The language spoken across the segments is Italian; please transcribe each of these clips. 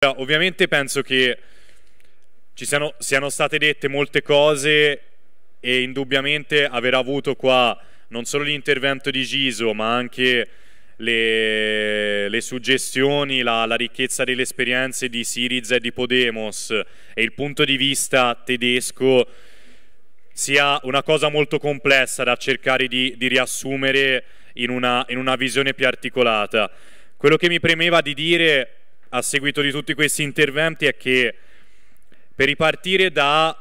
Ovviamente penso che ci siano, siano, state dette molte cose e indubbiamente aver avuto qua non solo l'intervento di Giso ma anche le, le suggestioni, la, la, ricchezza delle esperienze di Siriza e di Podemos e il punto di vista tedesco sia una cosa molto complessa da cercare di, di riassumere in una, in una visione più articolata. Quello che mi premeva di dire a seguito di tutti questi interventi è che per ripartire da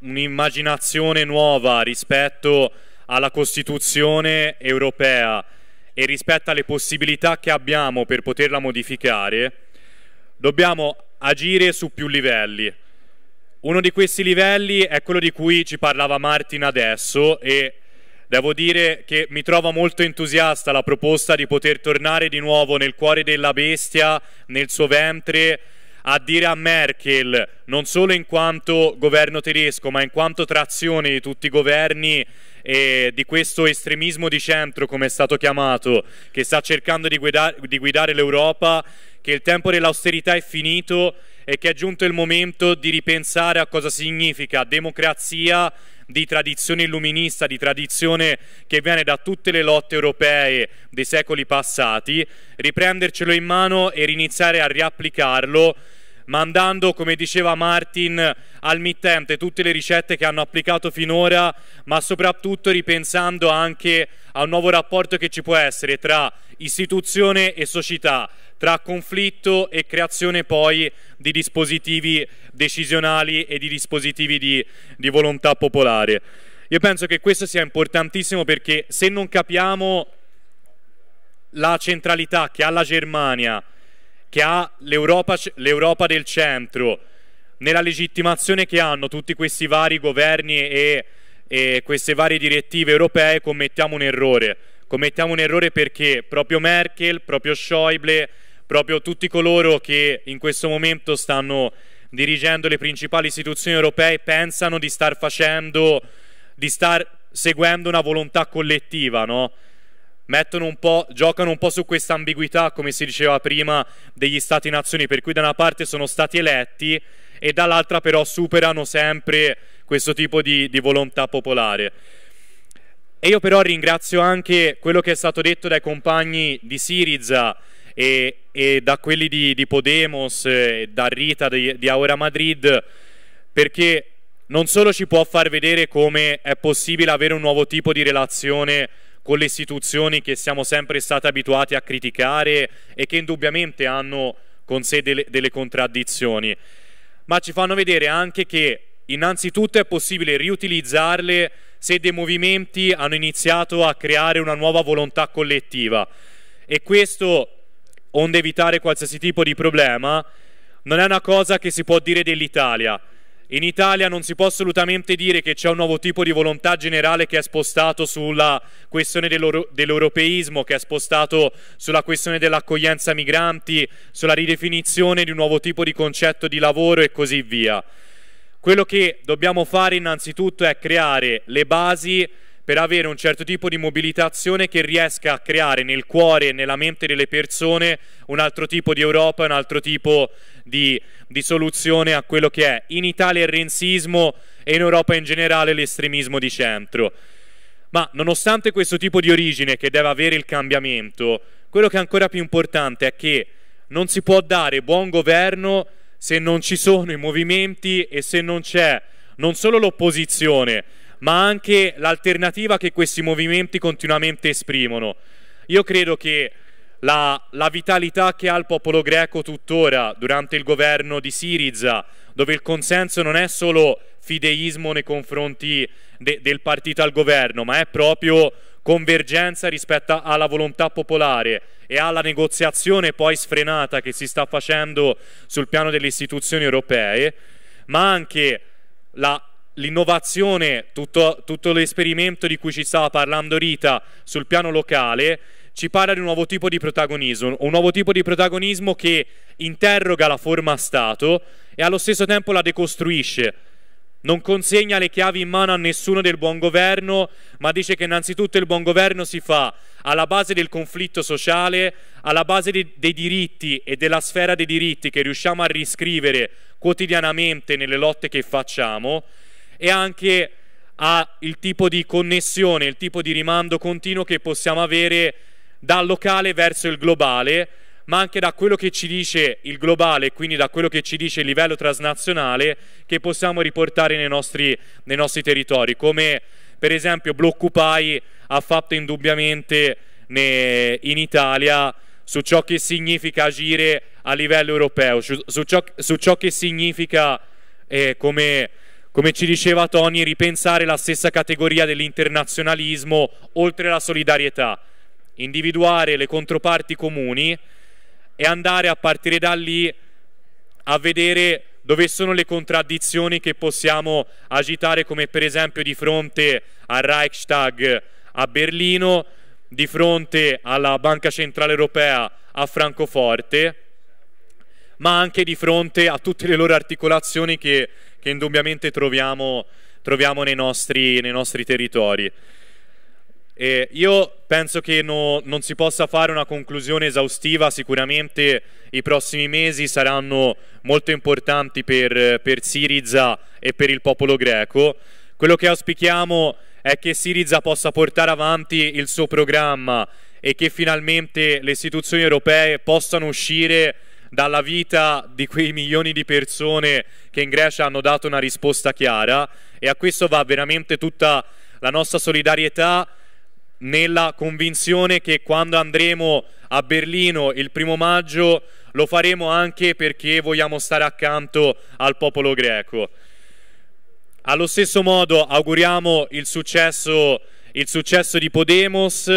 un'immaginazione nuova rispetto alla Costituzione europea e rispetto alle possibilità che abbiamo per poterla modificare, dobbiamo agire su più livelli. Uno di questi livelli è quello di cui ci parlava Martin adesso e Devo dire che mi trovo molto entusiasta la proposta di poter tornare di nuovo nel cuore della bestia, nel suo ventre, a dire a Merkel, non solo in quanto governo tedesco, ma in quanto trazione di tutti i governi e di questo estremismo di centro, come è stato chiamato, che sta cercando di, guida di guidare l'Europa, che il tempo dell'austerità è finito e che è giunto il momento di ripensare a cosa significa democrazia di tradizione illuminista, di tradizione che viene da tutte le lotte europee dei secoli passati, riprendercelo in mano e riniziare a riapplicarlo mandando, come diceva Martin, al mittente tutte le ricette che hanno applicato finora, ma soprattutto ripensando anche al nuovo rapporto che ci può essere tra istituzione e società, tra conflitto e creazione poi di dispositivi decisionali e di dispositivi di, di volontà popolare. Io penso che questo sia importantissimo perché se non capiamo la centralità che ha la Germania che ha l'Europa, l'Europa del centro, nella legittimazione che hanno tutti questi vari governi e, e queste varie direttive europee, commettiamo un errore. Commettiamo un errore perché proprio Merkel, proprio Schäuble, proprio tutti coloro che in questo momento stanno dirigendo le principali istituzioni europee pensano di star facendo, di star seguendo una volontà collettiva, no? mettono un po', giocano un po' su questa ambiguità, come si diceva prima, degli stati-nazioni, per cui da una parte sono stati eletti e dall'altra però superano sempre questo tipo di, di volontà popolare. E io però ringrazio anche quello che è stato detto dai compagni di Siriza e, e da quelli di, di Podemos, eh, da Rita di, di Aura Madrid, perché non solo ci può far vedere come è possibile avere un nuovo tipo di relazione con le istituzioni che siamo sempre stati abituati a criticare e che indubbiamente hanno con sé delle, delle contraddizioni, ma ci fanno vedere anche che innanzitutto è possibile riutilizzarle se dei movimenti hanno iniziato a creare una nuova volontà collettiva e questo, onde evitare qualsiasi tipo di problema, non è una cosa che si può dire dell'Italia in Italia non si può assolutamente dire che c'è un nuovo tipo di volontà generale che è spostato sulla questione dell'europeismo, che è spostato sulla questione dell'accoglienza migranti, sulla ridefinizione di un nuovo tipo di concetto di lavoro e così via. Quello che dobbiamo fare innanzitutto è creare le basi per avere un certo tipo di mobilitazione che riesca a creare nel cuore e nella mente delle persone un altro tipo di Europa, un altro tipo di, di soluzione a quello che è in Italia il renzismo e in Europa in generale l'estremismo di centro. Ma nonostante questo tipo di origine che deve avere il cambiamento, quello che è ancora più importante è che non si può dare buon governo se non ci sono i movimenti e se non c'è non solo l'opposizione, ma anche l'alternativa che questi movimenti continuamente esprimono. Io credo che la, la, vitalità che ha il popolo greco tuttora durante il governo di Siriza, dove il consenso non è solo fideismo nei confronti de, del partito al governo, ma è proprio convergenza rispetto alla volontà popolare e alla negoziazione poi sfrenata che si sta facendo sul piano delle istituzioni europee, ma anche la, l'innovazione, tutto, tutto l'esperimento di cui ci stava parlando Rita sul piano locale, ci parla di un nuovo tipo di protagonismo, un nuovo tipo di protagonismo che interroga la forma Stato e allo stesso tempo la decostruisce. Non consegna le chiavi in mano a nessuno del buon governo, ma dice che innanzitutto il buon governo si fa alla base del conflitto sociale, alla base de dei diritti e della sfera dei diritti che riusciamo a riscrivere quotidianamente nelle lotte che facciamo, e anche al tipo di connessione, il tipo di rimando continuo che possiamo avere dal locale verso il globale, ma anche da quello che ci dice il globale, quindi da quello che ci dice il livello transnazionale che possiamo riportare nei nostri, nei nostri territori, come per esempio Blockupy ha fatto indubbiamente in Italia su ciò che significa agire a livello europeo, su, ciò, su ciò che significa eh, come come ci diceva Tony, ripensare la stessa categoria dell'internazionalismo oltre la solidarietà, individuare le controparti comuni e andare a partire da lì a vedere dove sono le contraddizioni che possiamo agitare, come per esempio di fronte al Reichstag a Berlino, di fronte alla Banca Centrale Europea a Francoforte, ma anche di fronte a tutte le loro articolazioni che che indubbiamente troviamo, troviamo nei, nostri, nei, nostri, territori. E io penso che no, non si possa fare una conclusione esaustiva, sicuramente i prossimi mesi saranno molto importanti per, per Siriza e per il popolo greco. Quello che auspichiamo è che Siriza possa portare avanti il suo programma e che finalmente le istituzioni europee possano uscire dalla vita di quei milioni di persone che in Grecia hanno dato una risposta chiara e a questo va veramente tutta la nostra solidarietà nella convinzione che quando andremo a Berlino il primo maggio lo faremo anche perché vogliamo stare accanto al popolo greco. Allo stesso modo auguriamo il successo, il successo di Podemos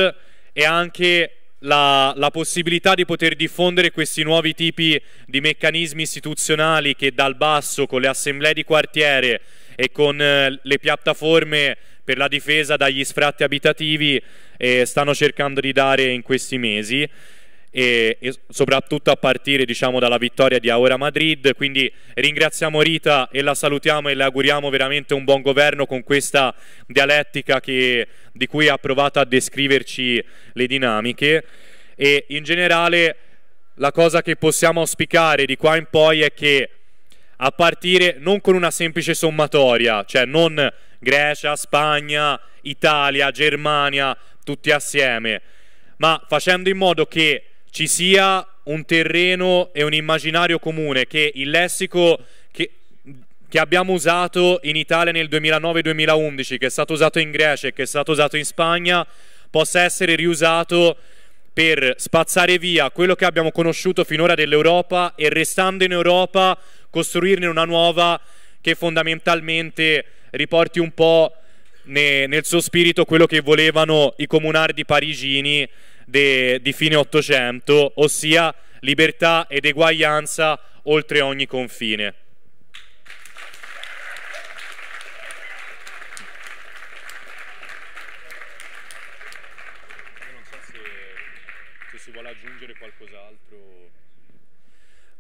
e anche la, la, possibilità di poter diffondere questi nuovi tipi di meccanismi istituzionali che dal basso, con le assemblee di quartiere e con eh, le piattaforme per la difesa dagli sfratti abitativi, eh, stanno cercando di dare in questi mesi e, e soprattutto a partire diciamo, dalla vittoria di Aura Madrid. Quindi ringraziamo Rita e la salutiamo e le auguriamo veramente un buon governo con questa dialettica che, di cui ha provato a descriverci le dinamiche. E in generale la cosa che possiamo auspicare di qua in poi è che a partire non con una semplice sommatoria, cioè non Grecia, Spagna, Italia, Germania, tutti assieme, ma facendo in modo che ci sia un terreno e un immaginario comune, che il lessico che, che abbiamo usato in Italia nel 2009-2011, che è stato usato in Grecia e che è stato usato in Spagna, possa essere riusato per spazzare via quello che abbiamo conosciuto finora dell'Europa e restando in Europa costruirne una nuova che fondamentalmente riporti un po' nel suo spirito quello che volevano i comunari di Parigini di fine Ottocento, ossia libertà ed eguaglianza oltre ogni confine.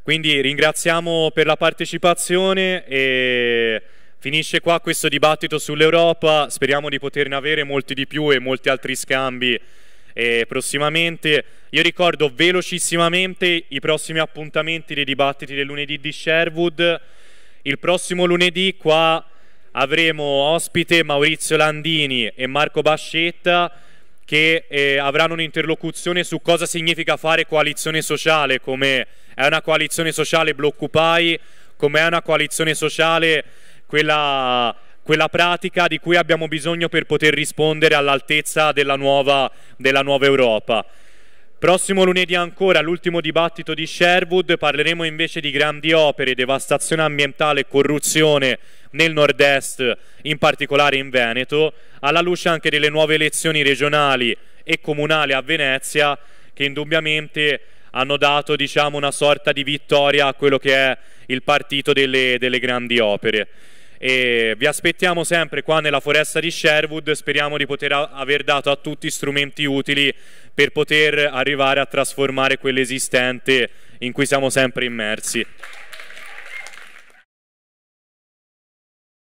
Quindi ringraziamo per la partecipazione e finisce qua questo dibattito sull'Europa, speriamo di poterne avere molti di più e molti altri scambi eh, prossimamente. Io ricordo velocissimamente i prossimi appuntamenti dei dibattiti del lunedì di Sherwood. Il prossimo lunedì qua avremo ospite Maurizio Landini e Marco Bascetta che eh, avranno un'interlocuzione su cosa significa fare coalizione sociale, come è una coalizione sociale Blockupy, come è una coalizione sociale quella quella pratica di cui abbiamo bisogno per poter rispondere all'altezza della nuova, della nuova Europa. Prossimo lunedì ancora, l'ultimo dibattito di Sherwood, parleremo invece di grandi opere, devastazione ambientale e corruzione nel nord-est, in particolare in Veneto, alla luce anche delle nuove elezioni regionali e comunali a Venezia, che indubbiamente hanno dato diciamo, una sorta di vittoria a quello che è il partito delle, delle grandi opere e vi aspettiamo sempre qua nella foresta di Sherwood, speriamo di poter aver dato a tutti strumenti utili per poter arrivare a trasformare quell'esistente in cui siamo sempre immersi.